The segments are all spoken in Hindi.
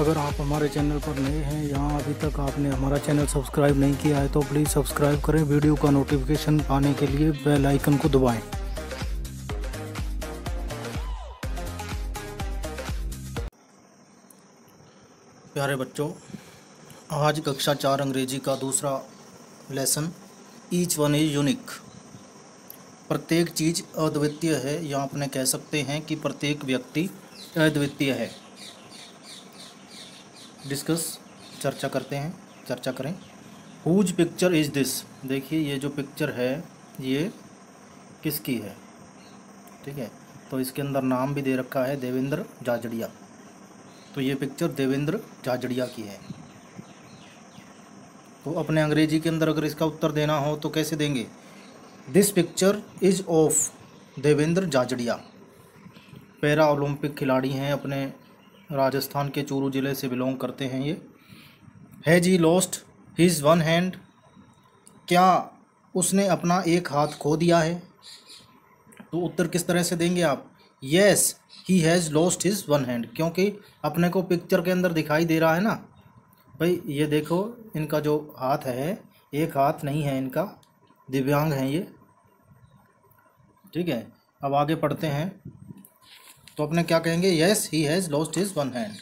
अगर आप हमारे चैनल पर नए हैं या अभी तक आपने हमारा चैनल सब्सक्राइब नहीं किया है तो प्लीज़ सब्सक्राइब करें वीडियो का नोटिफिकेशन पाने के लिए बेल आइकन को दबाएं प्यारे बच्चों आज कक्षा चार अंग्रेजी का दूसरा lesson each one is unique प्रत्येक चीज़ अद्वितीय है या आपने कह सकते हैं कि प्रत्येक व्यक्ति अद्वितीय है डिस्कस चर्चा करते हैं चर्चा करें हुज पिक्चर इज़ दिस देखिए ये जो पिक्चर है ये किसकी है ठीक है तो इसके अंदर नाम भी दे रखा है देवेंद्र जाजड़िया तो ये पिक्चर देवेंद्र जाजड़िया की है तो अपने अंग्रेजी के अंदर अगर इसका उत्तर देना हो तो कैसे देंगे this picture is of Devendra Jhajharia para Olympic खिलाड़ी हैं अपने राजस्थान के चूरू ज़िले से बिलोंग करते हैं ये has he lost his one hand क्या उसने अपना एक हाथ खो दिया है तो उत्तर किस तरह से देंगे आप yes he has lost his one hand क्योंकि अपने को पिक्चर के अंदर दिखाई दे रहा है ना भाई ये देखो इनका जो हाथ है एक हाथ नहीं है इनका दिव्यांग हैं ये ठीक है अब आगे पढ़ते हैं तो अपने क्या कहेंगे yes he has lost his one hand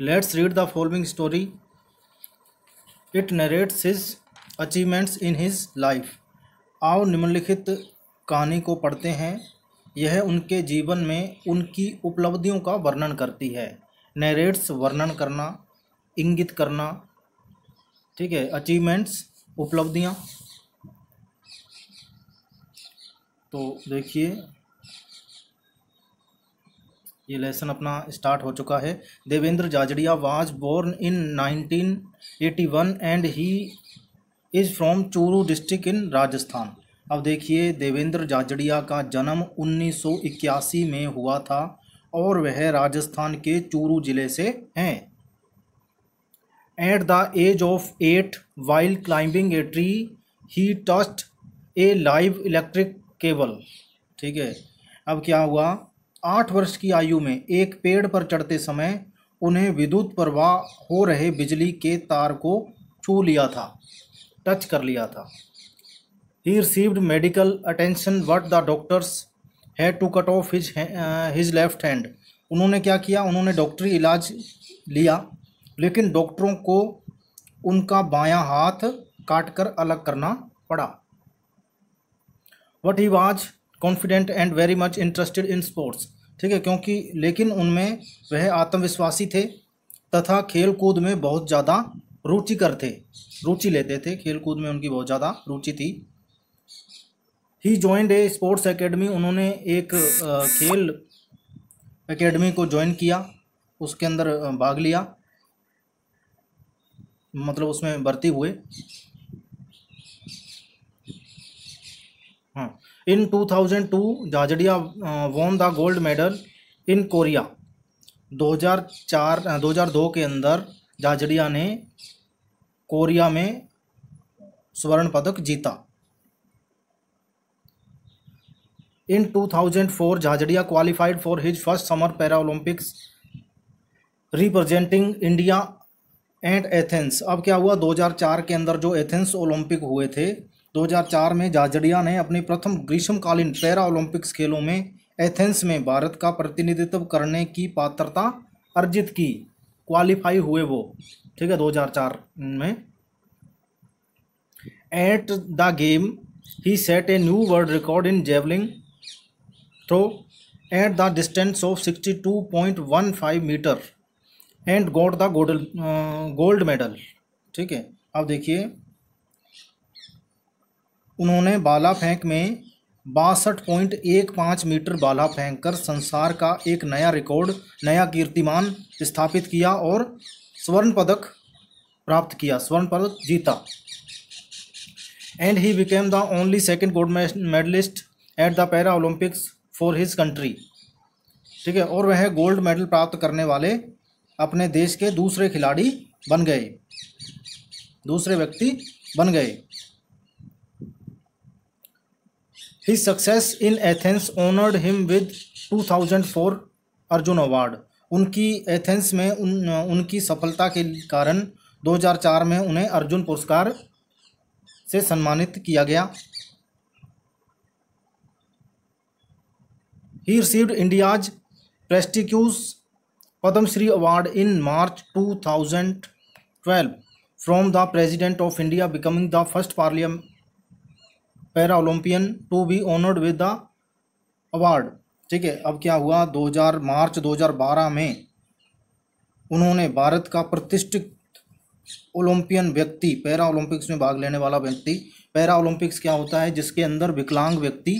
let's read the following story it narrates his achievements in his life आओ निम्नलिखित कहानी को पढ़ते हैं यह उनके जीवन में उनकी उपलब्धियों का वर्णन करती है नरेट्स वर्णन करना इंगित करना ठीक है अचीवमेंट्स उपलब्धियाँ तो देखिए ये लेसन अपना स्टार्ट हो चुका है Devendra Jhajharia was born in 1981 and he is from Churu district in Rajasthan अब देखिए देवेंद्र जाजड़िया का जन्म 1981 में हुआ था और वह राजस्थान के चूरू ज़िले से हैं at the age of eight while climbing a tree he touched a live electric cable ठीक है अब क्या हुआ आठ वर्ष की आयु में एक पेड़ पर चढ़ते समय उन्हें विद्युत प्रवाह हो रहे बिजली के तार को छू लिया था टच कर लिया था he received medical attention but the doctors had to cut off his his left hand उन्होंने क्या किया उन्होंने डॉक्टरी इलाज लिया लेकिन डॉक्टरों को उनका बायां हाथ काट कर अलग करना पड़ा but he was confident and very much interested in sports ठीक है क्योंकि लेकिन उनमें वह आत्मविश्वासी थे तथा खेल कूद में बहुत ज़्यादा रुचिकर थे रुचि लेते थे खेल कूद में उनकी बहुत ज़्यादा रुचि थी he joined a sports academy उन्होंने एक खेल एकेडमी को ज्वाइन किया उसके अंदर भाग लिया मतलब उसमें भर्ती हुए in 2002, Jhajharia won the gold medal in Korea 2004 2002 के अंदर जाजडिया ने कोरिया में स्वर्ण पदक जीता in 2004 Jhajharia qualified for his first summer para Olympics representing India and Athens अब क्या हुआ 2004 के अंदर जो एथेंस ओलंपिक हुए थे 2004 में जाजड़िया ने अपने प्रथम ग्रीष्मकालीन पैरा ओलंपिक्स खेलों में एथेंस में भारत का प्रतिनिधित्व करने की पात्रता अर्जित की क्वालिफाई हुए वो ठीक है 2004 में at the game he set a new world record in javelin throw at the distance of 62.15 metre and got the gold gold medal ठीक है अब देखिए उन्होंने बाला फेंक में बासठ पॉइंट एक पाँच मीटर बाला फेंक कर संसार का एक नया रिकॉर्ड नया कीर्तिमान स्थापित किया और स्वर्ण पदक प्राप्त किया स्वर्ण पदक जीता and he became the only second gold medallist at the para Olympics for his country ठीक है और वह गोल्ड मेडल प्राप्त करने वाले अपने देश के दूसरे खिलाड़ी बन गए दूसरे व्यक्ति बन गए His success in Athens honored him with 2004 Arjun award उनकी एथेंस में उन उनकी सफलता के कारण 2004 में उन्हें अर्जुन पुरस्कार से सम्मानित किया गया he received India's prestigious Padmashri award in March 2012 from the President of India becoming the first parliament para Olympian to be honoured with the award ठीक है अब क्या हुआ 2000 मार्च 2012 में उन्होंने भारत का प्रतिष्ठित ओलंपियन व्यक्ति पैरा ओलंपिक्स में भाग लेने वाला व्यक्ति पैरा ओलंपिक्स क्या होता है जिसके अंदर विकलांग व्यक्ति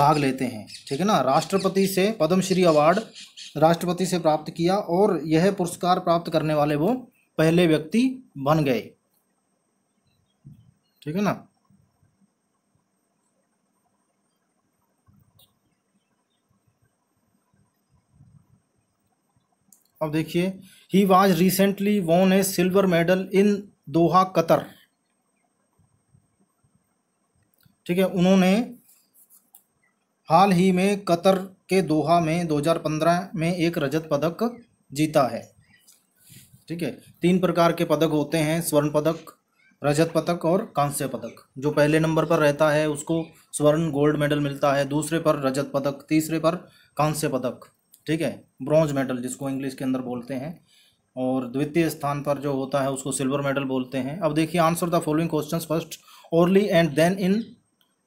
भाग लेते हैं ठीक है ना राष्ट्रपति से पद्मश्री अवार्ड राष्ट्रपति से प्राप्त किया और यह पुरस्कार प्राप्त करने वाले वो पहले व्यक्ति बन गए ठीक है ना अब देखिए he was recently won a silver medal in Doha Qatar ठीक है उन्होंने हाल ही में कतर के दोहा में 2015 में एक रजत पदक जीता है ठीक है तीन प्रकार के पदक होते हैं स्वर्ण पदक रजत पदक और कांस्य पदक जो पहले नंबर पर रहता है उसको स्वर्ण गोल्ड मेडल मिलता है दूसरे पर रजत पदक तीसरे पर कांस्य पदक ठीक है ब्रॉन्ज मेडल जिसको इंग्लिश के अंदर बोलते हैं और द्वितीय स्थान पर जो होता है उसको सिल्वर मेडल बोलते हैं अब देखिए answer the following question first orally and then in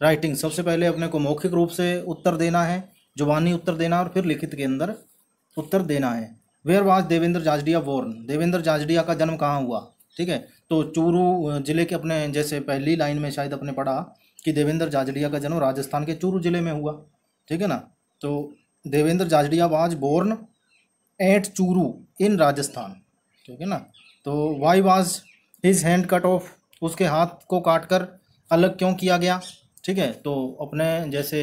writing सबसे पहले अपने को मौखिक रूप से उत्तर देना है जुबानी उत्तर देना और फिर लिखित के अंदर उत्तर देना है where was Devendra Jhajharia born Devendra Jhajharia का जन्म कहाँ हुआ ठीक है तो चूरू जिले के अपने जैसे पहली लाइन में शायद अपने पढ़ा कि देवेंद्र जाजडिया का जन्म राजस्थान के चूरू जिले में हुआ ठीक है ना तो Devendra Jhajharia was born at Churu in Rajasthan ठीक है ना तो why was his hand cut off उसके हाथ को काट कर अलग क्यों किया गया ठीक है तो अपने जैसे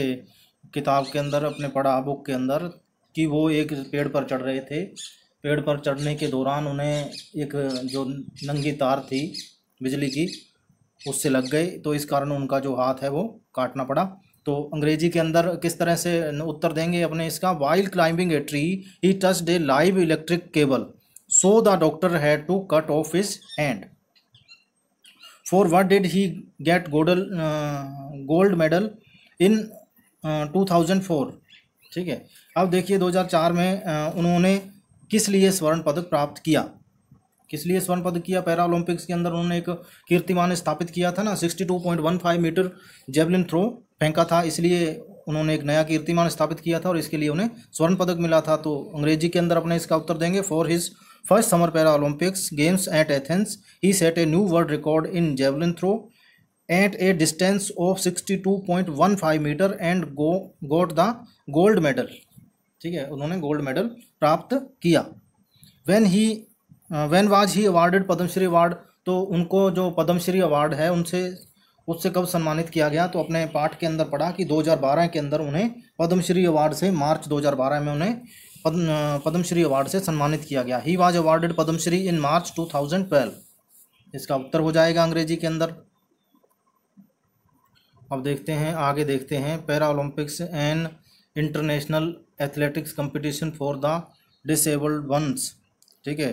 किताब के अंदर अपने पढ़ा बुक के अंदर कि वो एक पेड़ पर चढ़ रहे थे पेड़ पर चढ़ने के दौरान उन्हें एक जो नंगी तार थी बिजली की उससे लग गई तो इस कारण उनका जो हाथ है वो काटना पड़ा तो अंग्रेजी के अंदर किस तरह से उत्तर देंगे अपने इसका while climbing a tree he touched live electric cable so the doctor had to cut off his hand for what did he get गोडल gold medal in two thousand four ठीक है अब देखिए 2004 में uh, उन्होंने किस लिए स्वर्ण पदक प्राप्त किया किस लिए स्वर्ण पदक किया पैरा ओलंपिक्स के अंदर उन्होंने एक कीर्तिमान स्थापित किया था ना 62.15 मीटर जेवलिन थ्रो फेंका था इसलिए उन्होंने एक नया कीर्तिमान स्थापित किया था और इसके लिए उन्हें स्वर्ण पदक मिला था तो अंग्रेजी के अंदर अपने इसका उत्तर देंगे for his first summer para Olympics games at Athens he set a new world record in javelin throw at a distance of sixty two point one five metre and go got the gold medal ठीक है उन्होंने गोल्ड मेडल प्राप्त किया when he when was he awarded Padmashri award तो उनको जो पद्मश्री अवार्ड है उनसे उससे कब सम्मानित किया गया तो अपने पाठ के अंदर पढ़ा कि 2012 के अंदर उन्हें पद्मश्री अवार्ड से मार्च 2012 में उन्हें पद्म पद्मश्री अवार्ड से सम्मानित किया गया he was awarded Padmashri in March 2012 इसका उत्तर हो जाएगा अंग्रेजी के अंदर अब देखते हैं आगे देखते हैं para Olympics and international athletics competition for the disabled once ठीक है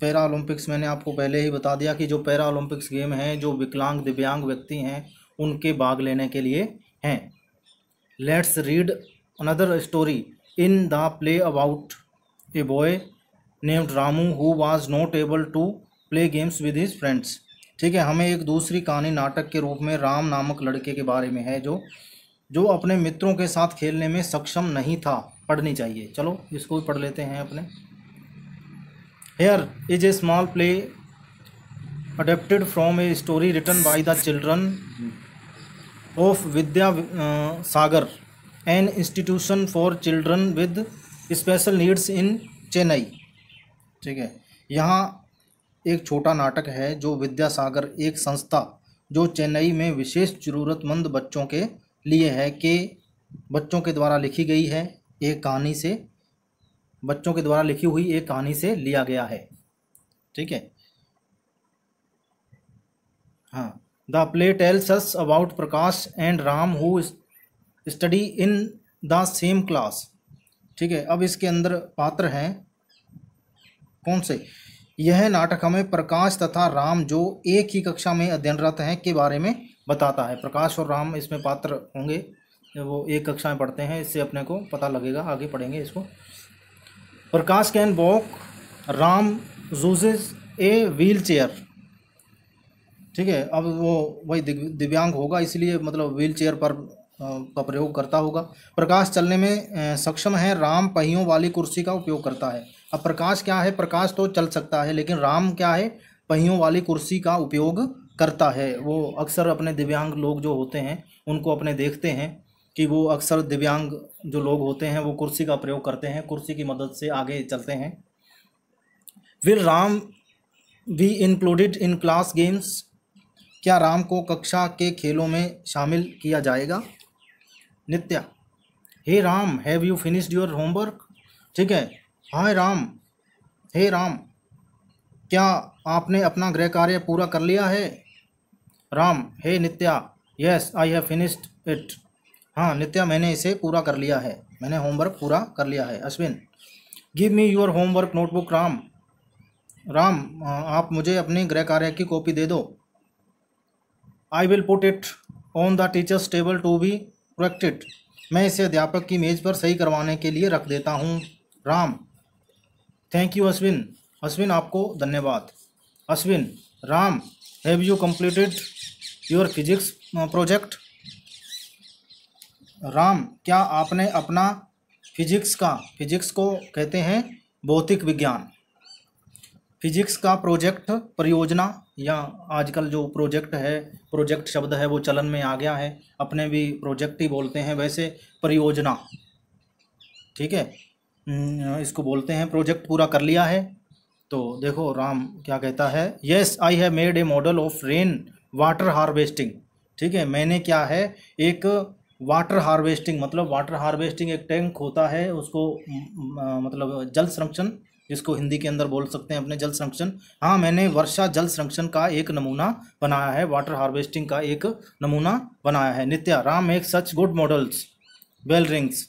पैरा ओलंपिक्स मैंने आपको पहले ही बता दिया कि जो पैरा ओलंपिक्स गेम हैं जो विकलांग दिव्यांग व्यक्ति हैं उनके भाग लेने के लिए हैं let's read another story in the play about a boy named Ramu who was not able to play games with his friends ठीक है हमें एक दूसरी कहानी नाटक के रूप में राम नामक लड़के के बारे में है जो जो अपने मित्रों के साथ खेलने में सक्षम नहीं था पढ़नी चाहिए चलो इसको भी पढ़ लेते हैं अपने Here is a small play adapted from a story written by the children of Vidya uh, Sagar, an institution for children with special needs in Chennai ठीक है यहाँ एक छोटा नाटक है जो विद्यासागर एक संस्था जो चेन्नई में विशेष ज़रूरतमंद बच्चों के लिए है के बच्चों के द्वारा लिखी गई है एक कहानी से बच्चों के द्वारा लिखी हुई एक कहानी से लिया गया है ठीक है हाँ the play tells us about Prakash and Ram who study in the same class ठीक है अब इसके अंदर पात्र हैं कौन से यह नाटक हमें प्रकाश तथा राम जो एक ही कक्षा में अध्ययनरत हैं के बारे में बताता है प्रकाश और राम इसमें पात्र होंगे वो एक कक्षा में पढ़ते हैं इससे अपने को पता लगेगा आगे पढ़ेंगे इसको Prakash can walk Ram uses a wheelchair ठीक है अब वो वही दिव्यांग होगा इसलिए मतलब व्हील चेयर पर का प्रयोग करता होगा प्रकाश चलने में सक्षम है राम पहियों वाली कुर्सी का उपयोग करता है अब प्रकाश क्या है प्रकाश तो चल सकता है लेकिन राम क्या है पहियों वाली कुर्सी का उपयोग करता है वो अक्सर अपने दिव्यांग लोग जो होते हैं उनको अपने देखते हैं कि वो अक्सर दिव्यांग जो लोग होते हैं वो कुर्सी का प्रयोग करते हैं कुर्सी की मदद से आगे चलते हैं will Ram be included in class games क्या राम को कक्षा के खेलों में शामिल किया जाएगा Nitya hey Ram have you finished your homework ठीक है हाय राम हे राम क्या आपने अपना गृह कार्य पूरा कर लिया है Ram hey Nitya yes I have finished it हाँ नित्या मैंने इसे पूरा कर लिया है मैंने होमवर्क पूरा कर लिया है Ashwin give me your homework notebook Ram Ram आप मुझे अपने गृह कार्य की कॉपी दे दो I will put it on the teacher's table to be protected मैं इसे अध्यापक की मेज़ पर सही करवाने के लिए रख देता हूँ राम थैंक यू अश्विन अश्विन आपको धन्यवाद Ashwin Ram have you completed your physics project Ram क्या आपने अपना फिजिक्स का फिजिक्स को कहते हैं भौतिक विज्ञान फिजिक्स का प्रोजेक्ट परियोजना या आजकल जो प्रोजेक्ट है प्रोजेक्ट शब्द है वो चलन में आ गया है अपने भी प्रोजेक्ट ही बोलते हैं वैसे परियोजना ठीक है इसको बोलते हैं प्रोजेक्ट पूरा कर लिया है तो देखो राम क्या कहता है yes I have made a model of rain water harvesting ठीक है मैंने क्या है एक वाटर हार्वेस्टिंग मतलब वाटर हार्वेस्टिंग एक टैंक होता है उसको मतलब जल संरक्षण जिसको हिंदी के अंदर बोल सकते हैं अपने जल संरक्षण हाँ मैंने वर्षा जल संरक्षण का एक नमूना बनाया है वाटर हार्वेस्टिंग का एक नमूना बनाया है नित्या राम एक such good models bell rings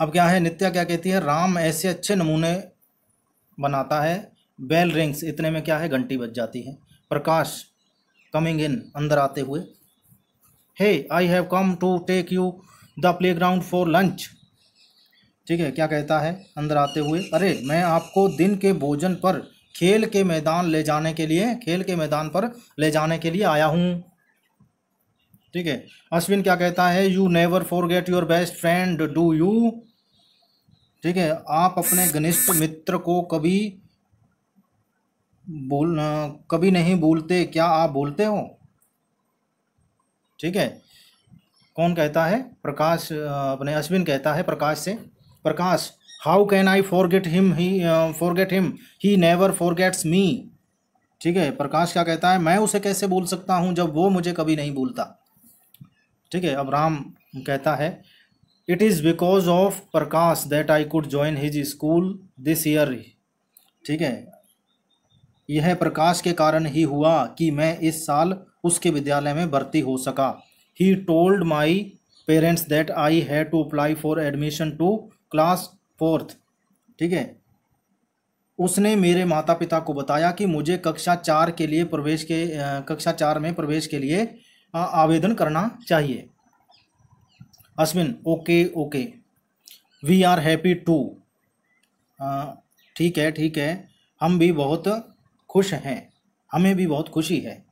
अब क्या है नित्या क्या कहती है राम ऐसे अच्छे नमूने बनाता है बेल रिंग्स इतने में क्या है घंटी बज जाती है प्रकाश कमिंग इन अंदर आते हुए hey I have come to take you the playground for lunch ठीक है क्या कहता है अंदर आते हुए अरे मैं आपको दिन के भोजन पर खेल के मैदान ले जाने के लिए खेल के मैदान पर ले जाने के लिए आया हूँ ठीक है अश्विन क्या कहता है you never forget your best friend do you ठीक है आप अपने घनिष्ठ मित्र को कभी भूल कभी नहीं भूलते क्या आप भूलते हो ठीक है कौन कहता है प्रकाश अपने अश्विन कहता है प्रकाश से Prakash how can I forget him he forget get him he never forgets me ठीक है प्रकाश क्या कहता है मैं उसे कैसे बोल सकता हूँ जब वो मुझे कभी नहीं भूलता ठीक है अब राम कहता है it is because of Prakash that I could join his school this year ठीक है यह प्रकाश के कारण ही हुआ कि मैं इस साल उसके विद्यालय में भर्ती हो सका ही told my parents that I had to apply for admission to class fourth ठीक है उसने मेरे माता पिता को बताया कि मुझे कक्षा चार के लिए प्रवेश के कक्षा चार में प्रवेश के लिए आवेदन करना चाहिए Ashwin okay okay we are happy to ठीक है ठीक है हम भी बहुत खुश हैं हमें भी बहुत खुशी है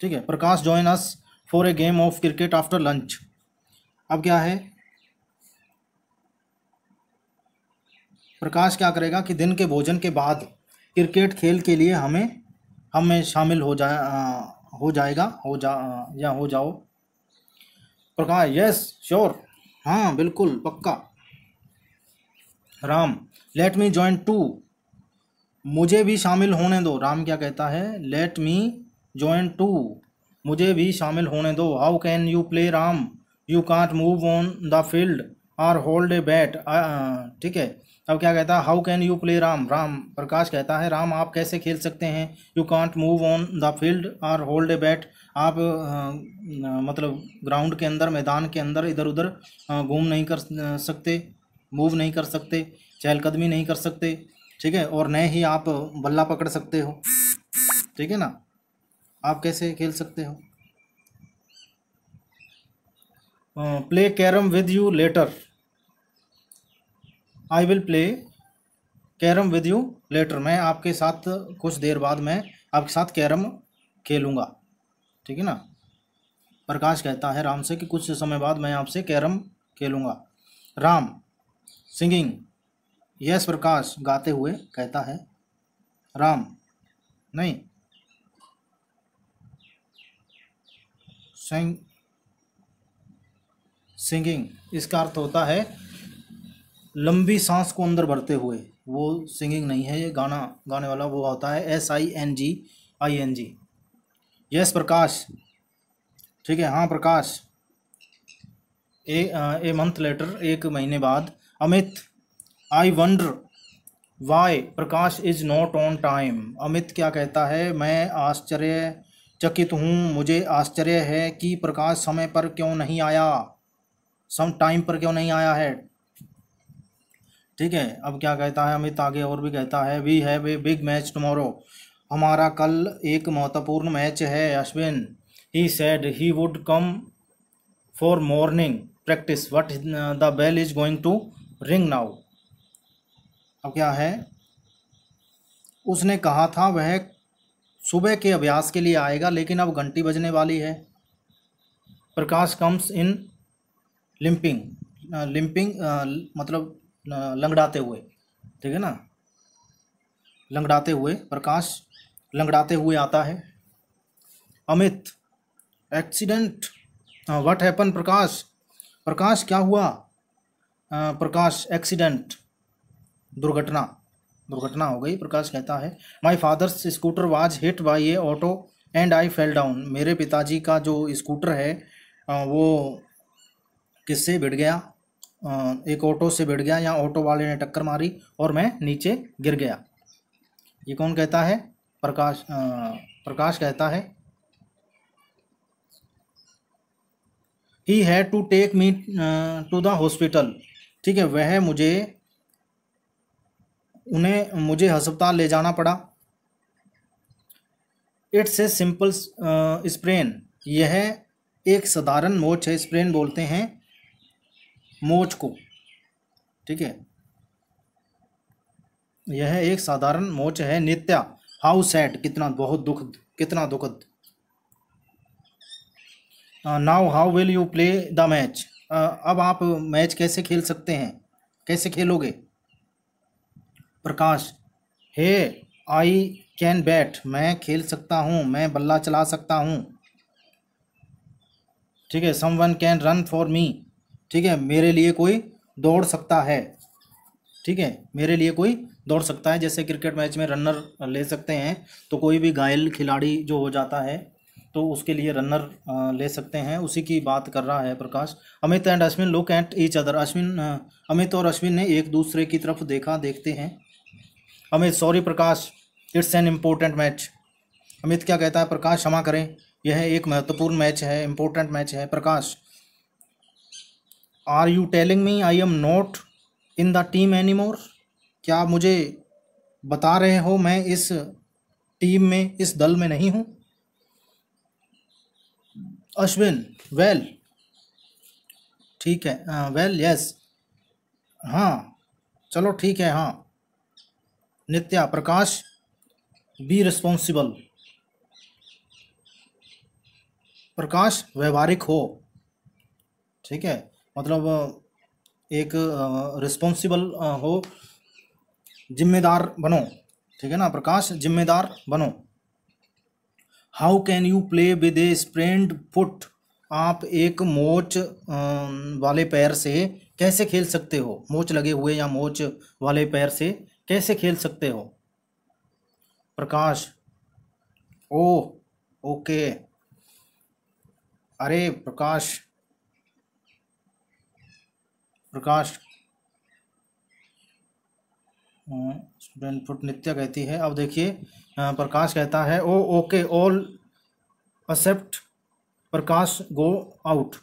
ठीक है Prakash join us for a game of cricket after lunch अब क्या है प्रकाश क्या करेगा कि दिन के भोजन के बाद क्रिकेट खेल के लिए हमें हमें शामिल हो जाए हो जाएगा हो जा या हो जाओ प्रकाश यस श्योर हाँ बिल्कुल पक्का Ram let me join too मुझे भी शामिल होने दो राम क्या कहता है लेट मी ज्वाइन टू मुझे भी शामिल होने दो how can you play Ram you can't move on the field or hold a bat ठीक है अब क्या कहता है how can you play Ram Ram Prakash कहता है राम आप कैसे खेल सकते हैं you can't move on the field or hold a bat आप uh, मतलब ग्राउंड के अंदर मैदान के अंदर इधर उधर घूम नहीं कर सकते मूव नहीं कर सकते चहलकदमी नहीं कर सकते ठीक है और न ही आप बल्ला पकड़ सकते हो ठीक है ना आप कैसे खेल सकते हो play carrom with you later I will play carrom with you later मैं आपके साथ कुछ देर बाद मैं आपके साथ कैरम खेलूँगा ठीक है ना प्रकाश कहता है राम से कि कुछ समय बाद मैं आपसे कैरम खेलूँगा राम सिंगिंग यस प्रकाश गाते हुए कहता है राम नहीं स्वयं सिंगिंग इसका अर्थ होता है लंबी सांस को अंदर भरते हुए वो सिंगिंग नहीं है ये गाना गाने वाला वो होता है S I N G I N G yes Prakash ठीक है हाँ प्रकाश ए ए मंथ लेटर एक महीने बाद Amit I wonder why Prakash is not on time Amit क्या कहता है मैं आश्चर्य चकित हूँ मुझे आश्चर्य है कि प्रकाश समय पर क्यों नहीं आया सम टाइम पर क्यों नहीं आया है ठीक है अब क्या कहता है अमित आगे और भी कहता है we have a big match tomorrow हमारा कल एक महत्वपूर्ण मैच है Ashwin he said he would come for morning practice what the bell is going to ring now अब क्या है उसने कहा था वह सुबह के अभ्यास के लिए आएगा लेकिन अब घंटी बजने वाली है Prakash comes in limping limping मतलब लंगड़ाते हुए ठीक है ना लंगड़ाते हुए प्रकाश लंगड़ाते हुए आता है Amit accident what happen Prakash Prakash क्या हुआ प्रकाश एक्सीडेंट दुर्घटना दुर्घटना हो गई प्रकाश कहता है my father's scooter was hit by ये auto and I fell down मेरे पिताजी का जो स्कूटर है वो किससे भिड़ गया एक ऑटो से भिड़ गया या ऑटो वाले ने टक्कर मारी और मैं नीचे गिर गया ये कौन कहता है प्रकाश आ, प्रकाश कहता है he had to take me to the hospital ठीक है वह मुझे उन्हें मुझे अस्पताल ले जाना पड़ा इट्स ए सिंपल स्प्रेन यह एक साधारण मोच है स्प्रेन बोलते हैं मोच को ठीक है यह एक साधारण मोच है नित्या हाउ सैड कितना बहुत दुखद कितना दुखद now how will you play the match अब आप मैच कैसे खेल सकते हैं कैसे खेलोगे प्रकाश हे आई कैन बैट मैं खेल सकता हूँ मैं बल्ला चला सकता हूँ ठीक है someone can run for me ठीक है मेरे लिए कोई दौड़ सकता है ठीक है मेरे लिए कोई दौड़ सकता है जैसे क्रिकेट मैच में रनर ले सकते हैं तो कोई भी घायल खिलाड़ी जो हो जाता है तो उसके लिए रनर ले सकते हैं उसी की बात कर रहा है Prakash Amit and Ashwin look at each other Ashwin Amit और अश्विन ने एक दूसरे की तरफ देखा देखते हैं Amit sorry Prakash it's an important match Amit क्या कहता है प्रकाश क्षमा करें यह एक महत्वपूर्ण मैच है इम्पोर्टेंट मैच है Prakash are you telling me I am not in the team anymore क्या मुझे बता रहे हो मैं इस टीम में इस दल में नहीं हूँ अश्विन वेल ठीक है वेल हाँ, यस हाँ चलो ठीक है हाँ नित्या प्रकाश बी रिस्पॉन्सिबल प्रकाश व्यवहारिक हो ठीक है मतलब एक रिस्पॉन्सिबल हो जिम्मेदार बनो ठीक है ना प्रकाश जिम्मेदार बनो how can you play with a sprained foot आप एक मोच वाले पैर से कैसे खेल सकते हो मोच लगे हुए या मोच वाले पैर से कैसे खेल सकते हो प्रकाश ओ ओके अरे प्रकाश प्रकाश स्टूडेंट हम्म, फुट नित्या कहती है अब देखिए प्रकाश कहता है oh okay all except Prakash go out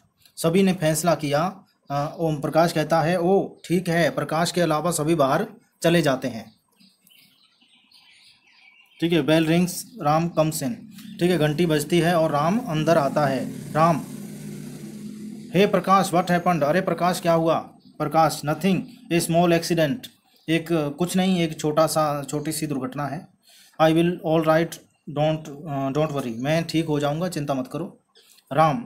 सभी ने फैसला किया ओम प्रकाश कहता है ओ ठीक है प्रकाश के अलावा सभी बाहर चले जाते हैं ठीक है bell rings Ram comes in ठीक है घंटी बजती है और राम अंदर आता है Ram hey Prakash what happened अरे प्रकाश क्या हुआ Prakash nothing a small accident एक कुछ नहीं एक छोटा सा छोटी सी दुर्घटना है I will all right don't don't worry मैं ठीक हो जाऊंगा चिंता मत करो Ram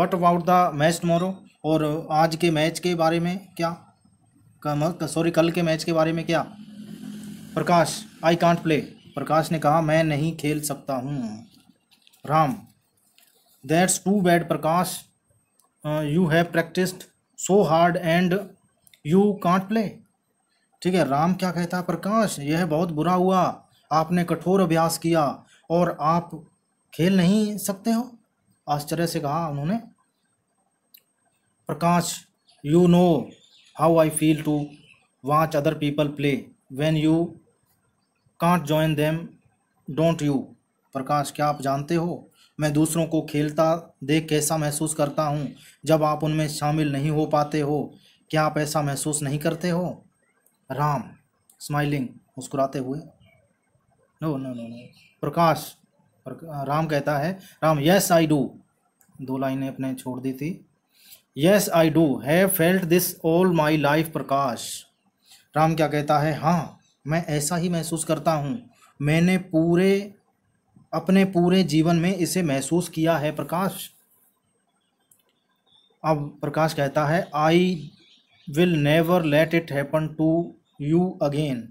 what about the match tomorrow और आज के मैच के बारे में क्या सॉरी कल के मैच के बारे में क्या प्रकाश आई कांट प्ले प्रकाश ने कहा मैं नहीं खेल सकता हूँ Ram that's too bad Prakash you have practised so hard and you can't play ठीक है राम क्या कहता है प्रकाश यह बहुत बुरा हुआ आपने कठोर अभ्यास किया और आप खेल नहीं सकते हो आश्चर्य से कहा उन्होंने Prakash you know how I feel to watch other people play when you can't join them don't you Prakash क्या आप जानते हो मैं दूसरों को खेलता देख कैसा महसूस करता हूँ जब आप उनमें शामिल नहीं हो पाते हो क्या आप ऐसा महसूस नहीं करते हो राम स्माइलिंग मुस्कुराते हुए no no no no Prakash Ram कहता है राम यस आई डू दो लाइनें अपने छोड़ दी थी yes I do have felt this all my life Prakash Ram क्या कहता है हाँ मैं ऐसा ही महसूस करता हूँ मैंने पूरे अपने पूरे जीवन में इसे महसूस किया है प्रकाश अब प्रकाश कहता है I will never let it happen to you again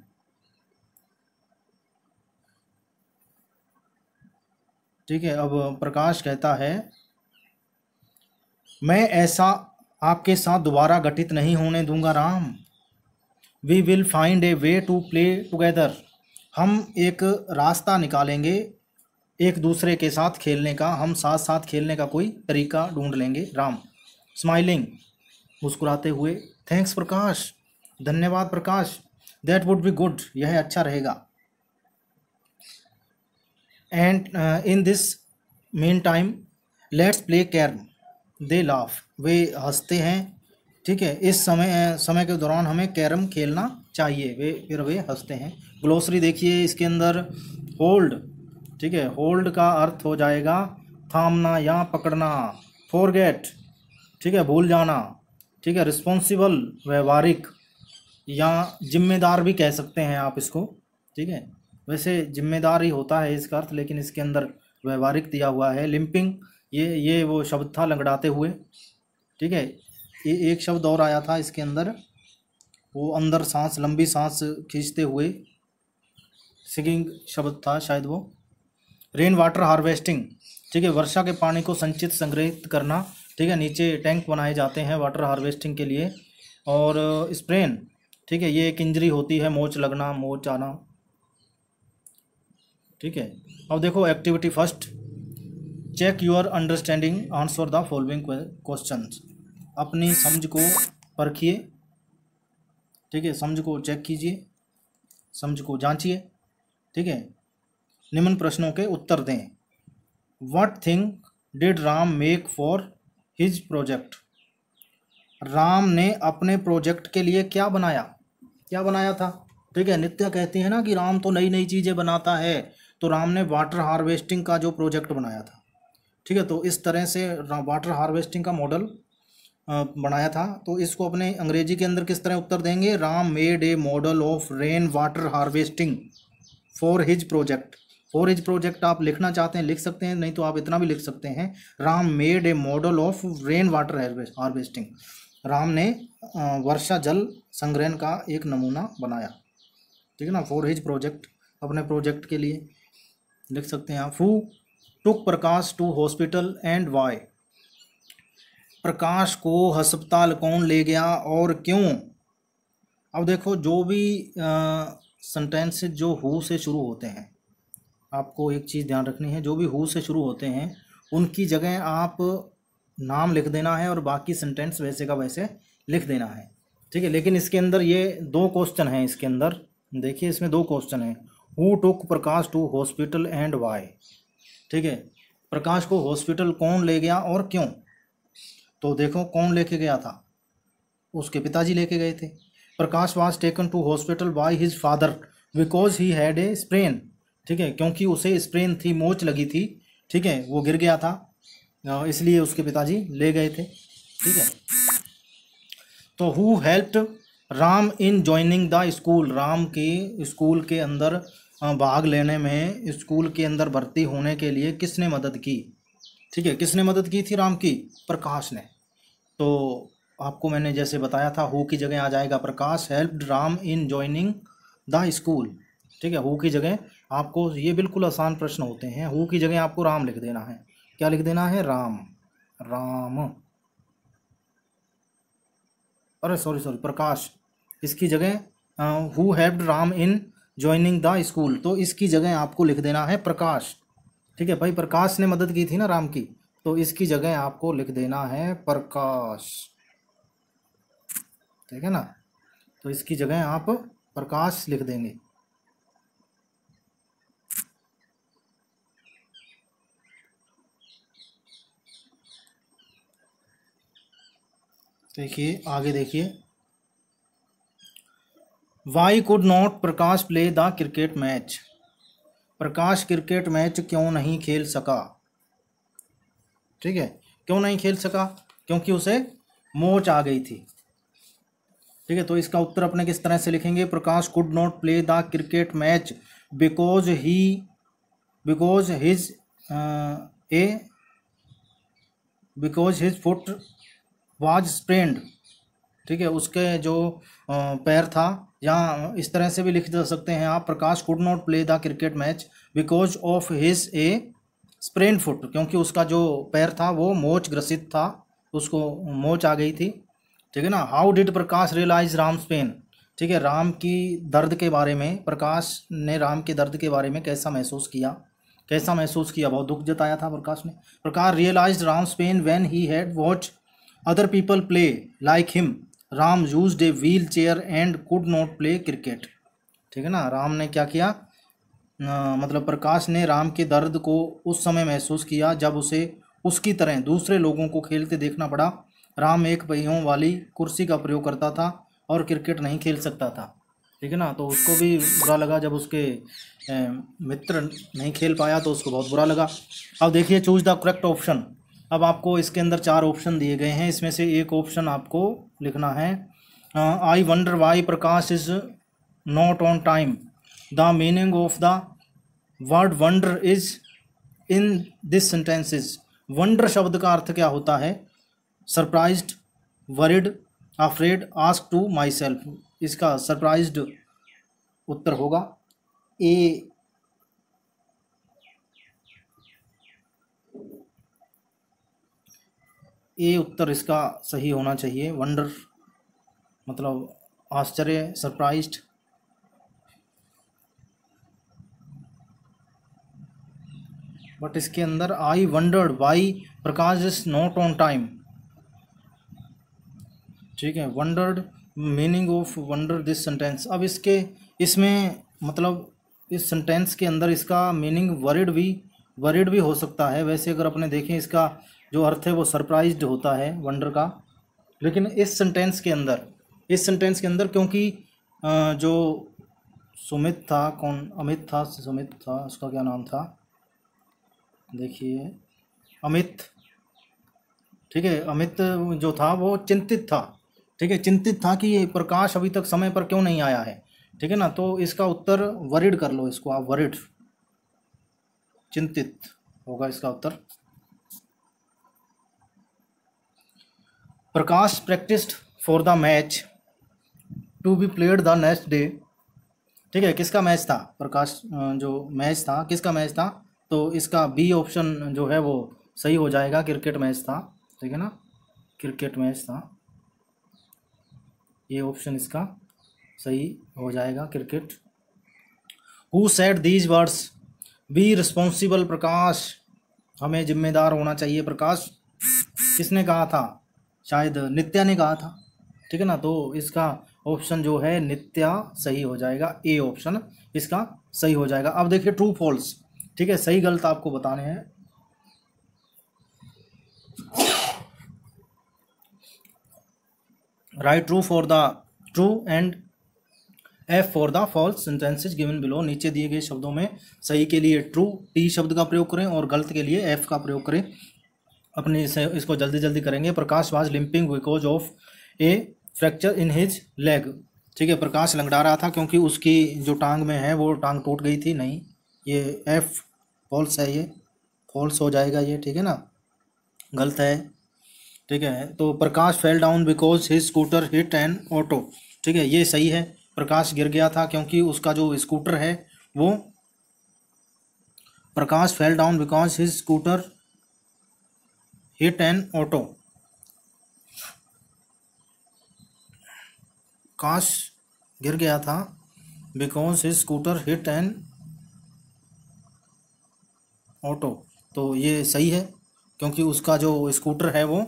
ठीक है अब प्रकाश कहता है मैं ऐसा आपके साथ दोबारा गठित नहीं होने दूंगा Ram we will find a way to play together हम एक रास्ता निकालेंगे एक दूसरे के साथ खेलने का हम साथ साथ खेलने का कोई तरीका ढूंढ लेंगे राम स्माइलिंग मुस्कुराते हुए थैंक्स प्रकाश धन्यवाद Prakash that would be good यह अच्छा रहेगा and in this meantime let's play carrom they laugh वे हंसते हैं ठीक है इस समय समय के दौरान हमें कैरम खेलना चाहिए वे फिर वे हंसते हैं ग्लोसरी देखिए इसके अंदर होल्ड ठीक है होल्ड का अर्थ हो जाएगा थामना या पकड़ना फॉरगेट ठीक है भूल जाना ठीक है रिस्पॉन्सिबल व्यवहारिक या जिम्मेदार भी कह सकते हैं आप इसको ठीक है वैसे जिम्मेदार ही होता है इसका अर्थ लेकिन इसके अंदर व्यवहारिक दिया हुआ है लिंपिंग ये ये वो शब्द था लंगड़ाते हुए ठीक है ये एक शब्द और आया था इसके अंदर वो अंदर सांस लंबी सांस खींचते हुए सिगिंग शब्द था शायद वो रेन वाटर हार्वेस्टिंग ठीक है वर्षा के पानी को संचित संग्रहित करना ठीक है नीचे टैंक बनाए जाते हैं वाटर हार्वेस्टिंग के लिए और स्प्रेन uh, ठीक है ये एक इंजरी होती है मोच लगना मोच आना ठीक है अब देखो activity first check your understanding answer the following question अपनी समझ को परखिए ठीक है समझ को चेक कीजिए समझ को जांचिए ठीक है निम्न प्रश्नों के उत्तर दें what thing did Ram make for his project Ram ने अपने प्रोजेक्ट के लिए क्या बनाया क्या बनाया था ठीक है नित्य कहते हैं ना कि राम तो नई नई चीज़ें बनाता है तो राम ने वाटर हार्वेस्टिंग का जो प्रोजेक्ट बनाया था ठीक है तो इस तरह से वाटर हार्वेस्टिंग का मॉडल बनाया था तो इसको अपने अंग्रेजी के अंदर किस तरह उत्तर देंगे Ram made a model of rain water harvesting for his project for his project आप लिखना चाहते हैं लिख सकते हैं नहीं तो आप इतना भी लिख सकते हैं Ram made a model of rain water harvesting Ram ने वर्षा जल संग्रहण का एक नमूना बनाया ठीक है ना फॉर हिज प्रोजेक्ट अपने प्रोजेक्ट के लिए लिख सकते हैं आप who took Prakash to hospital and why Prakash को हस्पताल कौन ले गया और क्यों अब देखो जो भी सेंटेंसेस जो हु से शुरू होते हैं आपको एक चीज़ ध्यान रखनी है जो भी हु से शुरू होते हैं उनकी जगह आप नाम लिख देना है और बाकी सेंटेंस वैसे का वैसे लिख देना है ठीक है लेकिन इसके अंदर ये दो क्वेश्चन हैं इसके अंदर देखिए इसमें दो क्वेश्चन हैं who took Prakash to hospital and why ठीक है प्रकाश को हॉस्पिटल कौन ले गया और क्यों तो देखो कौन लेके गया था उसके पिताजी लेके गए थे Prakash was taken to hospital by his father because he had a sprain ठीक है क्योंकि उसे स्प्रेन थी मोच लगी थी ठीक है वो गिर गया था इसलिए उसके पिताजी ले गए थे ठीक है तो who helped Ram in joining the school Ram के स्कूल के अंदर भाग लेने में स्कूल के अंदर भर्ती होने के लिए किसने मदद की ठीक है किसने मदद की थी राम की प्रकाश ने तो आपको मैंने जैसे बताया था हु की जगह आ जाएगा Prakash help Ram in joining the school ठीक है हु की जगह आपको ये बिल्कुल आसान प्रश्न होते हैं हु की जगह आपको राम लिख देना है क्या लिख देना है राम राम अरे सॉरी सॉरी प्रकाश इसकी जगह who helped Ram in joining the school तो इसकी जगह आपको लिख देना है प्रकाश ठीक है भाई प्रकाश ने मदद की थी ना राम की तो इसकी जगह आपको लिख देना है प्रकाश ठीक है ना तो इसकी जगह आप प्रकाश लिख देंगे देखिए आगे देखिए why could not Prakash play the cricket match Prakash cricket match क्यों नहीं खेल सका ठीक है क्यों नहीं खेल सका क्योंकि उसे मोच आ गई थी ठीक है तो इसका उत्तर अपने किस तरह से लिखेंगे Prakash could not play the cricket match because he because his a because his foot was sprained ठीक है उसके जो पैर था यहाँ इस तरह से भी लिख जा सकते हैं आप Prakash could not play the cricket match because of his a sprain foot क्योंकि उसका जो पैर था वो मोच ग्रसित था उसको मोच आ गई थी ठीक है ना how did Prakash realise Ram pain ठीक है राम की दर्द के बारे में प्रकाश ने राम के दर्द के बारे में कैसा महसूस किया कैसा महसूस किया बहुत दुख जताया था प्रकाश ने Prakash realise Ram pain when he had watch other people play like him Ram use a wheelchair and could not play cricket ठीक है ना राम ने क्या किया आ, मतलब प्रकाश ने राम के दर्द को उस समय महसूस किया जब उसे उसकी तरह दूसरे लोगों को खेलते देखना पड़ा राम एक पहियों वाली कुर्सी का प्रयोग करता था और क्रिकेट नहीं खेल सकता था ठीक है ना तो उसको भी बुरा लगा जब उसके ए, मित्र नहीं खेल पाया तो उसको बहुत बुरा लगा अब देखिए चूज द करेक्ट ऑप्शन अब आपको इसके अंदर चार ऑप्शन दिए गए हैं इसमें से एक ऑप्शन आपको लिखना है I wonder why Prakash is not on time the meaning of the word wonder is in this sentence is wonder शब्द का अर्थ क्या होता है surprise worried afraid ask to myself इसका सरप्राइज उत्तर होगा ए ए उत्तर इसका सही होना चाहिए वंडर मतलब आश्चर्य सरप्राइज्ड बट इसके अंदर I wondered why Prakash is not on time ठीक है wondered meaning of wonder this sentence अब इसके इसमें मतलब इस सेंटेंस के अंदर इसका मीनिंग वर्ड भी वरिड भी हो सकता है वैसे अगर अपने देखें इसका जो अर्थ है वो सरप्राइज होता है वंडर का लेकिन इस सेंटेंस के अंदर इस सेंटेंस के अंदर क्योंकि जो सुमित था कौन अमित था सुमित था उसका क्या नाम था देखिए अमित ठीक है अमित जो था वो चिंतित था ठीक है चिंतित था कि ये प्रकाश अभी तक समय पर क्यों नहीं आया है ठीक है ना तो इसका उत्तर वरिड कर लो इसको आप वरिड चिंतित होगा इसका उत्तर Prakash practised for the match to be played the next day ठीक है किसका मैच था प्रकाश जो मैच था किसका मैच था तो इसका बी ऑप्शन जो है वो सही हो जाएगा क्रिकेट मैच था ठीक है ना क्रिकेट मैच था ये ऑप्शन इसका सही हो जाएगा cricket who said these words be responsible Prakash हमें जिम्मेदार होना चाहिए प्रकाश किसने कहा था शायद नित्या ने कहा था ठीक है ना तो इसका ऑप्शन जो है नित्या सही हो जाएगा ए ऑप्शन इसका सही हो जाएगा अब देखिए ट्रू फॉल्स ठीक है सही गलत आपको बताने हैं write true for the true and F for the false sentences given below नीचे दिए गए शब्दों में सही के लिए ट्रू टी शब्द का प्रयोग करें और गलत के लिए एफ का प्रयोग करें अपने इसको जल्दी जल्दी करेंगे Prakash was limping because of a fracture in his leg ठीक है प्रकाश लंगड़ा रहा था क्योंकि उसकी जो टांग में है वो टांग टूट गई थी नहीं ये एफ फॉल्स है ये फॉल्स हो जाएगा ये ठीक है ना गलत है ठीक है तो Prakash fell down because his scooter hit and auto ठीक है ये सही है प्रकाश गिर गया था क्योंकि उसका जो स्कूटर है वो Prakash fell down because his scooter hit an auto काश गिर गया था because his scooter hit an auto तो ये सही है क्योंकि उसका जो स्कूटर है वो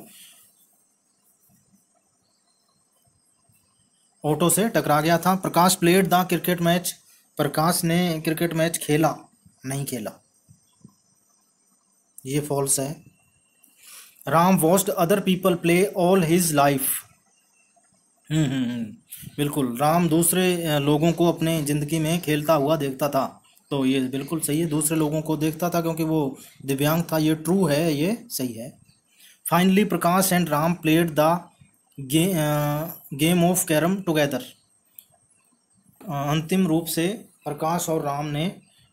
ऑटो से टकरा गया था Prakash played the cricket match Prakash ने क्रिकेट मैच खेला नहीं खेला ये फॉल्स है Ram watched other people play all his life बिल्कुल राम दूसरे लोगों को अपने ज़िंदगी में खेलता हुआ देखता था तो ये बिल्कुल सही है दूसरे लोगों को देखता था क्योंकि वो दिव्यांग था ये ट्रू है ये सही है finally Prakash and Ram played the गे, गेम ऑफ कैरम टुगेदर अंतिम रूप से प्रकाश और राम ने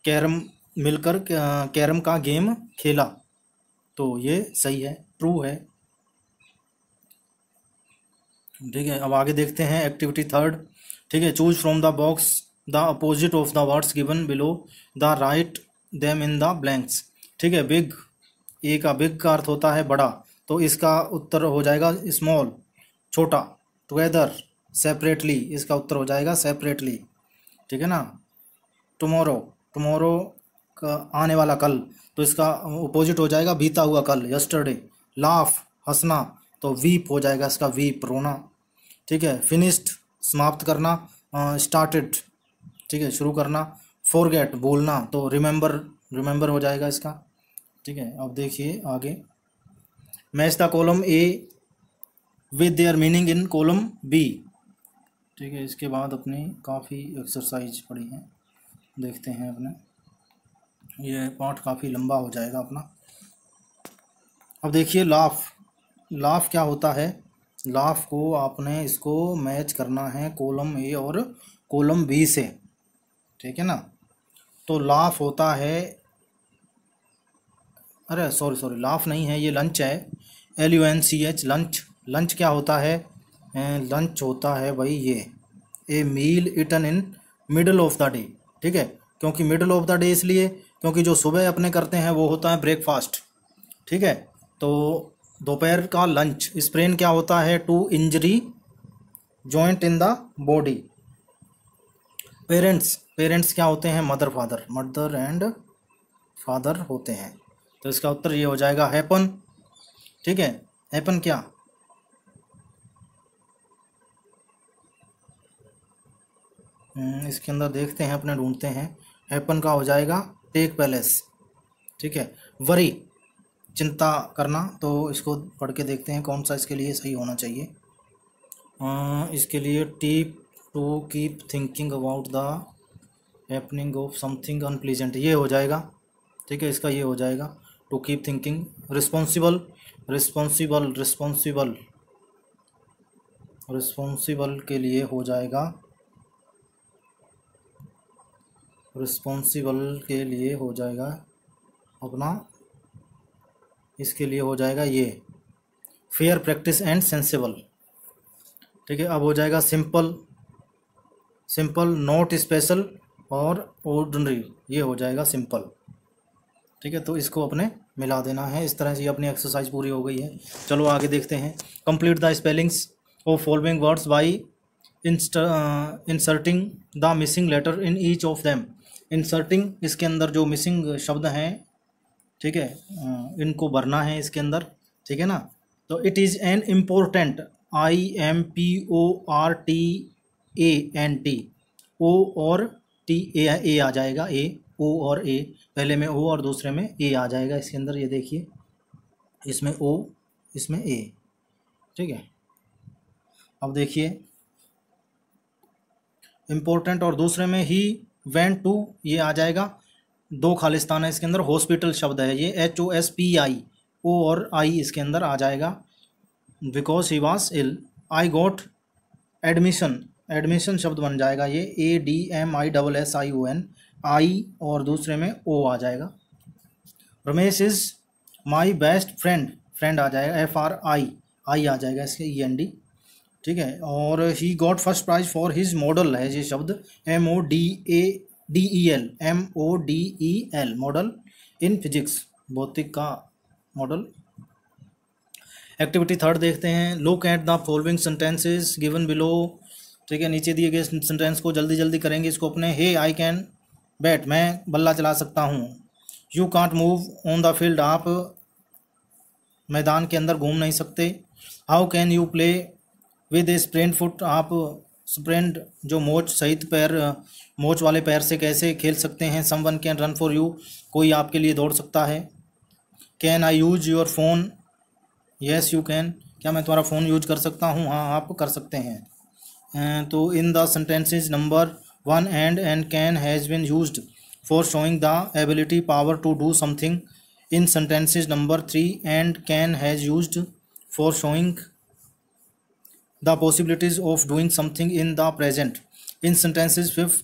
कैरम मिलकर कैरम का गेम खेला तो ये सही है ट्रू है ठीक है अब आगे देखते हैं एक्टिविटी थर्ड ठीक है choose from the box the opposite of the words given below the write them in the blanks ठीक है बिग ए का बिग का अर्थ होता है बड़ा तो इसका उत्तर हो जाएगा स्मॉल छोटा टुगेदर सेपरेटली इसका उत्तर हो जाएगा सेपरेटली ठीक है ना टमोरो टमोरो का आने वाला कल तो इसका अपोजिट हो जाएगा बीता हुआ कल यस्टरडे लाफ हंसना तो वीप हो जाएगा इसका वीप रोना ठीक है फिनिश्ड समाप्त करना स्टार्टेड ठीक है शुरू करना फॉरगेट भूलना तो रिमेंबर रिमेंबर हो जाएगा इसका ठीक है अब देखिए आगे match the column A with their meaning in column B ठीक है इसके बाद अपनी काफ़ी एक्सरसाइज पड़ी है देखते हैं अपने ये पार्ट काफ़ी लंबा हो जाएगा अपना अब देखिए लाफ लाफ क्या होता है लाफ को आपने इसको मैच करना है कॉलम ए और कॉलम बी से ठीक है ना तो लाफ होता है अरे सॉरी सॉरी लाफ नहीं है ये लंच है L U N C H lunch lunch क्या होता है लंच होता है भाई ये a meal eaten in middle of the day ठीक है क्योंकि मिडल ऑफ द डे इसलिए क्योंकि जो सुबह अपने करते हैं वो होता है ब्रेकफास्ट ठीक है तो दोपहर का लंच स्प्रेन क्या होता है to injury joint in the body parents parents क्या होते हैं mother father mother and father होते हैं तो इसका उत्तर ये हो जाएगा हैपन ठीक है हैपन क्या हम्म, इसके अंदर देखते हैं अपने ढूंढते हैं हैपन का हो जाएगा टेक पैलेस ठीक है वरी चिंता करना तो इसको पढ़ के देखते हैं कौन सा इसके लिए सही होना चाहिए आ, इसके लिए tip to keep thinking about the happening of something unpleasant ये हो जाएगा ठीक है इसका ये हो जाएगा to keep thinking responsible responsible responsible responsible के लिए हो जाएगा रिस्पॉन्सिबल के लिए हो जाएगा अपना इसके लिए हो जाएगा ये फेयर प्रैक्टिस एंड सेंसिबल ठीक है अब हो जाएगा सिंपल सिंपल नॉट स्पेशल और ऑर्डनरी ये हो जाएगा सिंपल ठीक है तो इसको अपने मिला देना है इस तरह से अपनी एक्सरसाइज पूरी हो गई है चलो आगे देखते हैं complete the spellings of following words by inserting the missing letter in each of them inserting इसके अंदर जो मिसिंग शब्द हैं ठीक है इनको भरना है इसके अंदर ठीक है ना तो it is an important I M P O R T A N T O और टी ए ए आ जाएगा ए ओ और ए पहले में ओ और दूसरे में ए आ जाएगा इसके अंदर ये देखिए इसमें ओ इसमें ए ठीक है अब देखिए इम्पोर्टेंट और दूसरे में ही वैन टू ये आ जाएगा दो खालिस्तान है इसके अंदर हॉस्पिटल शब्द है ये H O S P I O और आई इसके अंदर आ जाएगा because he was ill I got admission admission शब्द बन जाएगा ये A D M I double S I O N I और दूसरे में ओ आ जाएगा Ramesh is my best friend friend आ जाएगा एफ आर आई आई आ जाएगा इसके ई एन डी ठीक है और he got first prize for his model है ये शब्द M O D A D E L M O D E L model in physics भौतिक का मॉडल एक्टिविटी थर्ड देखते हैं look at the following sentences given below ठीक है नीचे दिए गए सेंटेंस को जल्दी जल्दी करेंगे इसको अपने हे आई कैन बैट मैं बल्ला चला सकता हूँ you can't move on the field आप मैदान के अंदर घूम नहीं सकते how can you play with sprained foot आप स्प्रेंड जो मोच सहित पैर मोच वाले पैर से कैसे खेल सकते हैं someone can run for you कोई आपके लिए दौड़ सकता है can I use your phone yes you can क्या मैं तुम्हारा फ़ोन यूज कर सकता हूँ हाँ आप कर सकते हैं तो in the sentences number one and and can has been use for showing the ability power to do something in sentences number three and can has use for showing the possibilities of doing something in the present in sentences with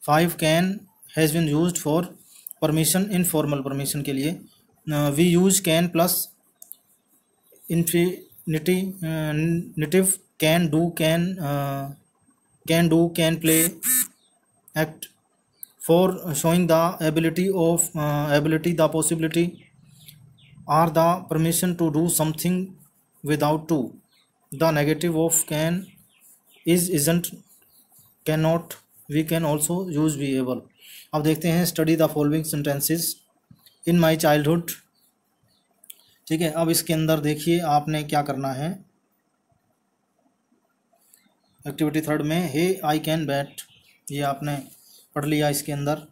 five can has been used for permission informal permission के लिए uh, we use can plus infinity uh, native can do can uh, can do can play act for showing the ability of uh, ability the possibility or the permission to do something without to the negative of can is isn't cannot we can also use be able अब देखते हैं study the following sentences in my hood ठीक है अब इसके अंदर देखिए आपने क्या करना है एक्टिविटी थर्ड में हे आई कैन बैट ये आपने पढ़ लिया इसके अंदर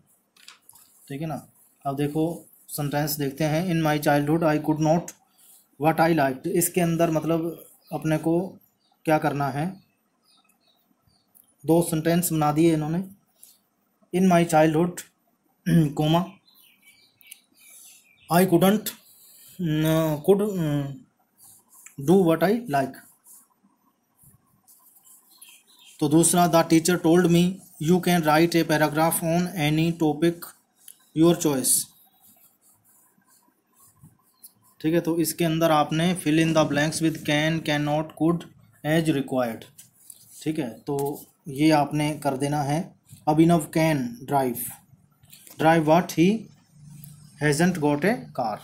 ठीक है ना अब देखो सेंटेंस देखते हैं in my childhood I could not what I like इसके अंदर मतलब अपने को क्या करना है दो सेंटेंस बना दिए इन्होंने in my childhood comma I couldn't could do what I like तो दूसरा the teacher told me you can write a paragraph on any topic your choice ठीक है तो इसके अंदर आपने fill in the blanks with can can not could as required ठीक है तो ये आपने कर देना है अब इनव can drive drive what he hasn't got a car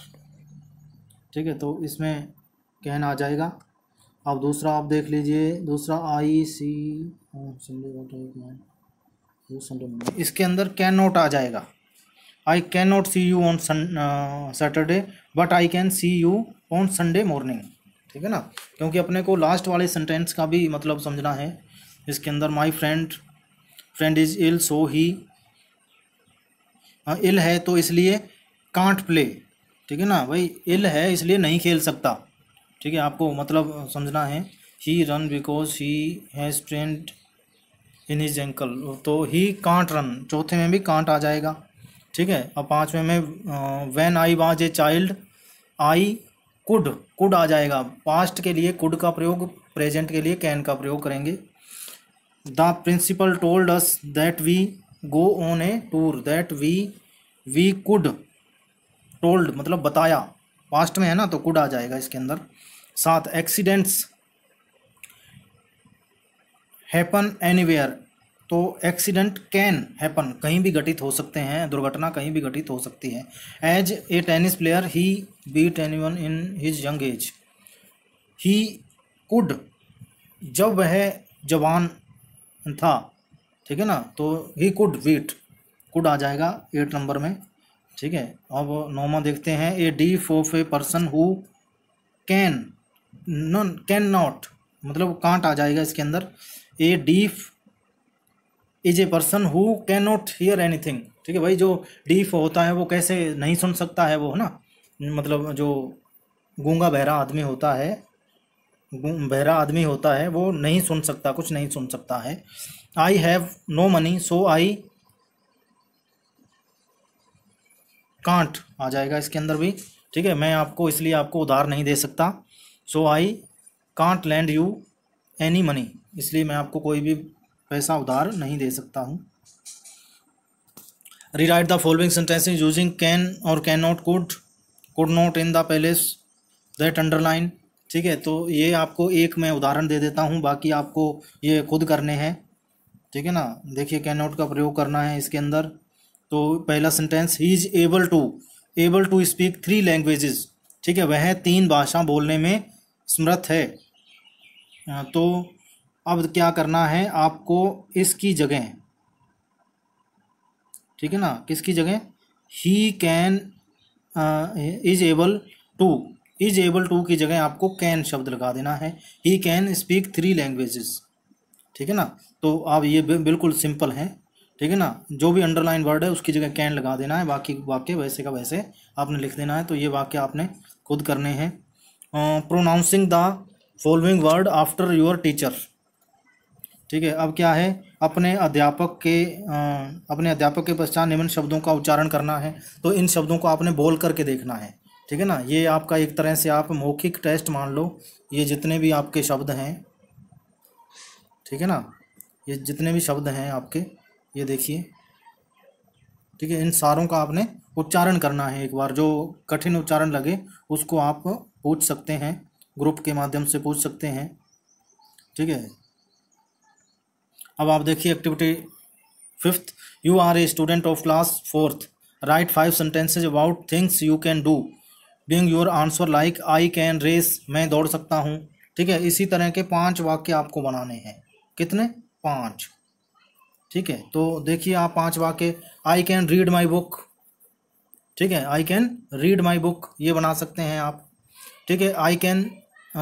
ठीक है तो इसमें कैन आ जाएगा अब दूसरा आप देख लीजिए दूसरा आई सी संडे इसके अंदर कैन नॉट आ जाएगा I can not see you on Saturday but I can see you on Sunday morning ठीक है ना क्योंकि अपने को लास्ट वाले सेंटेंस का भी मतलब समझना है इसके अंदर my friend friend is ill so he ill है तो इसलिए कांट प्ले ठीक है ना भाई इल है इसलिए नहीं खेल सकता ठीक है आपको मतलब समझना है he run because he has trained in his ankle तो ही कांट रन चौथे में भी कांट आ जाएगा ठीक है और पाँचवें में when I was a child I could could आ जाएगा पास्ट के लिए कुड का प्रयोग प्रेजेंट के लिए कैन का प्रयोग करेंगे the principal told us that we go on a tour that we we could told मतलब बताया पास्ट में है ना तो कुड आ जाएगा इसके अंदर साथ एक्सीडेंट्स हैपन एनीवेयर तो एक्सीडेंट कैन हैपन कहीं भी घटित हो सकते हैं दुर्घटना कहीं भी घटित हो सकती है as a tennis player he beat anyone in his young age he could जब वह जवान था ठीक है ना तो ही कुड बीट कुड आ जाएगा एट नंबर में ठीक है अब नौमा देखते हैं ए डी फोफ a person who can can not मतलब कांट आ जाएगा इसके अंदर a D is a person who can not hear anything ठीक है भाई जो डीफ होता है वो कैसे नहीं सुन सकता है वो है ना मतलब जो गूंगा बहरा आदमी होता है बहरा आदमी होता है वो नहीं सुन सकता कुछ नहीं सुन सकता है I have no money so I can't आ जाएगा इसके अंदर भी ठीक है मैं आपको इसलिए आपको उधार नहीं दे सकता so I can't lend you any money इसलिए मैं आपको कोई भी पैसा उधार नहीं दे सकता हूँ the following sentence is using can और can not could could not in दैलेस दैट that underline ठीक है तो ये आपको एक मैं उदाहरण दे देता हूँ बाकी आपको ये खुद करने हैं ठीक है ना देखिए कैन नॉट का प्रयोग करना है इसके अंदर तो पहला sentence he is able to able to speak three languages ठीक है वह तीन भाषा बोलने में समर्थ है हाँ, तो अब क्या करना है आपको इसकी जगह ठीक है ना किसकी जगह he can is able to is able to की जगह आपको कैन शब्द लगा देना है he can speak three languages ठीक है ना तो आप ये बिल्कुल सिंपल हैं ठीक है ना जो भी अंडरलाइन वर्ड है उसकी जगह कैन लगा देना है बाकी वाक्य वैसे का वैसे आपने लिख देना है तो ये वाक्य आपने खुद करने हैं pronouncing the following word after your teacher ठीक है अब क्या है अपने अध्यापक के आ, अपने अध्यापक के पश्चात निम्न शब्दों का उच्चारण करना है तो इन शब्दों को आपने बोल करके देखना है ठीक है ना ये आपका एक तरह से आप मौखिक टेस्ट मान लो ये जितने भी आपके शब्द हैं ठीक है ना ये जितने भी शब्द हैं आपके ये देखिए ठीक है इन सारों का आपने उच्चारण करना है एक बार जो कठिन उच्चारण लगे उसको आप पूछ सकते हैं ग्रुप के माध्यम से पूछ सकते हैं ठीक है अब आप देखिए activity fifth you are a student of class fourth write five sentences about things you can do डिंग your answer like I can race मैं दौड़ सकता हूँ ठीक है इसी तरह के पांच वाक्य आपको बनाने हैं कितने पांच ठीक है तो देखिए आप पांच वाक्य I can read my book ठीक है I can read my book ये बना सकते हैं आप ठीक है आई कैन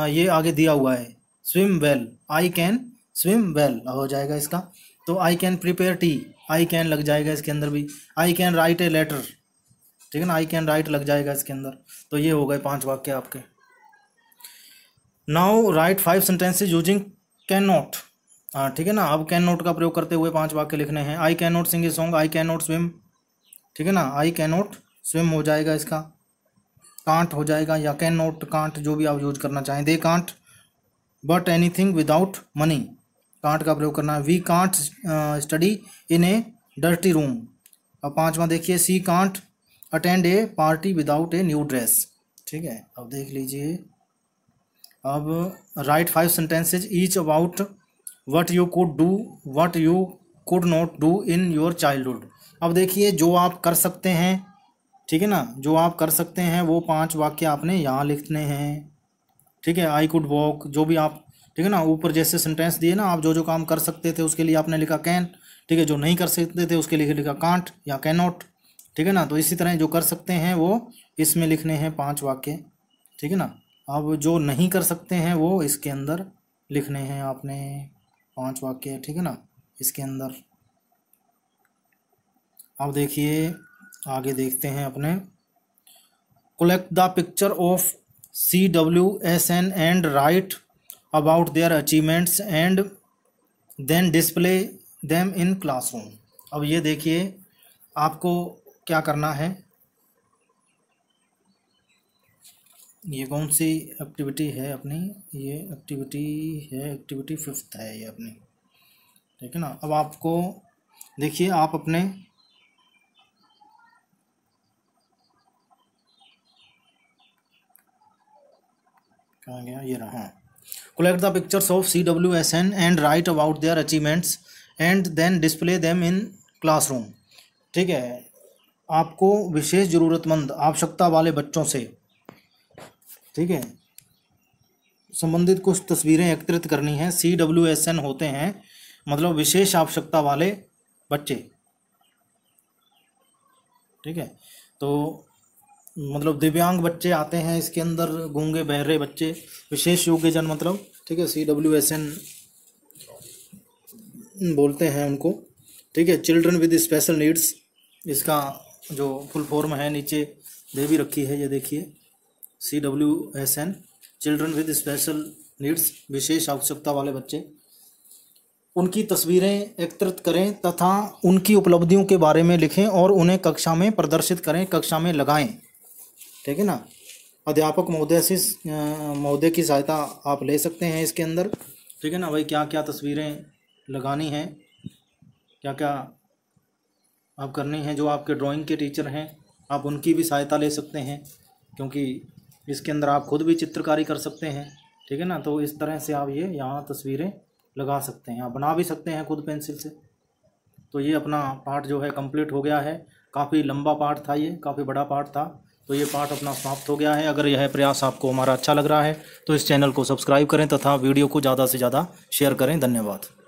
ये आगे दिया हुआ है swim well I can swim well हो जाएगा इसका तो I can prepare tea I can लग जाएगा इसके अंदर भी I can write a letter ठीक है ना आई कैन राइट लग जाएगा इसके अंदर तो ये हो गए पांच वाक्य आपके now write five sentences using can not हाँ ठीक है ना अब कैन नॉट का प्रयोग करते हुए पांच वाक्य लिखने हैं I can not sing a song I can not swim ठीक है ना आई कैन नॉट स्विम हो जाएगा इसका कांट हो जाएगा या कैन नॉट कांट जो भी आप यूज करना चाहें they can't but anything without money can't का प्रयोग करना है we can't study in a dirty room अब पांचवा देखिए she can't attend a party without a new dress ठीक है अब देख लीजिए अब write five sentences each about what you could do what you could not do in your childhood अब देखिए जो आप कर सकते हैं ठीक है ना जो आप कर सकते हैं वो पांच वाक्य आपने यहाँ लिखने हैं ठीक है आई कुड वॉक जो भी आप ठीक है ना ऊपर जैसे सेंटेंस दिए ना आप जो जो काम कर सकते थे उसके लिए आपने लिखा कैन ठीक है जो नहीं कर सकते थे उसके लिए लिखा कांट या कैनोट ठीक है ना तो इसी तरह जो कर सकते हैं वो इसमें लिखने हैं पाँच वाक्य ठीक है ना अब जो नहीं कर सकते हैं वो इसके अंदर लिखने हैं आपने पाँच वाक्य ठीक है ना इसके अंदर अब देखिए आगे देखते हैं अपने collect the picture of C W S N and write about their achievements and then display them in classroom अब ये देखिए आपको क्या करना है ये कौन सी एक्टिविटी है अपनी ये एक्टिविटी है एक्टिविटी फिफ्थ है ये अपनी ठीक है ना अब आपको देखिए आप अपने कहाँ गया ये रहा collect the pictures of cwsn and write about their achievements and then display them in classroom ठीक है आपको विशेष ज़रूरतमंद आवश्यकता वाले बच्चों से ठीक है संबंधित कुछ तस्वीरें एकत्रित करनी है सी डब्ल्यू एस एन होते हैं मतलब विशेष आवश्यकता वाले बच्चे ठीक है तो मतलब दिव्यांग बच्चे आते हैं इसके अंदर गूंगे बहरे बच्चे विशेष योग्य जन मतलब ठीक है सी डब्ल्यू एस एन बोलते हैं उनको ठीक है चिल्ड्रन विद स्पेशल नीड्स इसका जो फुल फॉर्म है नीचे दे भी रखी है ये देखिए C W S N children with special needs विशेष आवश्यकता वाले बच्चे उनकी तस्वीरें एकत्रित करें तथा उनकी उपलब्धियों के बारे में लिखें और उन्हें कक्षा में प्रदर्शित करें कक्षा में लगाएं ठीक है ना अध्यापक महोदय से महोदय की सहायता आप ले सकते हैं इसके अंदर ठीक है ना भाई क्या क्या तस्वीरें लगानी हैं क्या क्या आप करनी है जो आपके ड्राइंग के टीचर हैं आप उनकी भी सहायता ले सकते हैं क्योंकि इसके अंदर आप खुद भी चित्रकारी कर सकते हैं ठीक है ना तो इस तरह से आप ये यहाँ तस्वीरें लगा सकते हैं आप बना भी सकते हैं खुद पेंसिल से तो ये अपना पार्ट जो है कंप्लीट हो गया है काफ़ी लंबा पार्ट था ये काफ़ी बड़ा पार्ट था तो ये पार्ट अपना समाप्त हो गया है अगर यह प्रयास आपको हमारा अच्छा लग रहा है तो इस चैनल को सब्सक्राइब करें तथा वीडियो को ज़्यादा से ज़्यादा शेयर करें धन्यवाद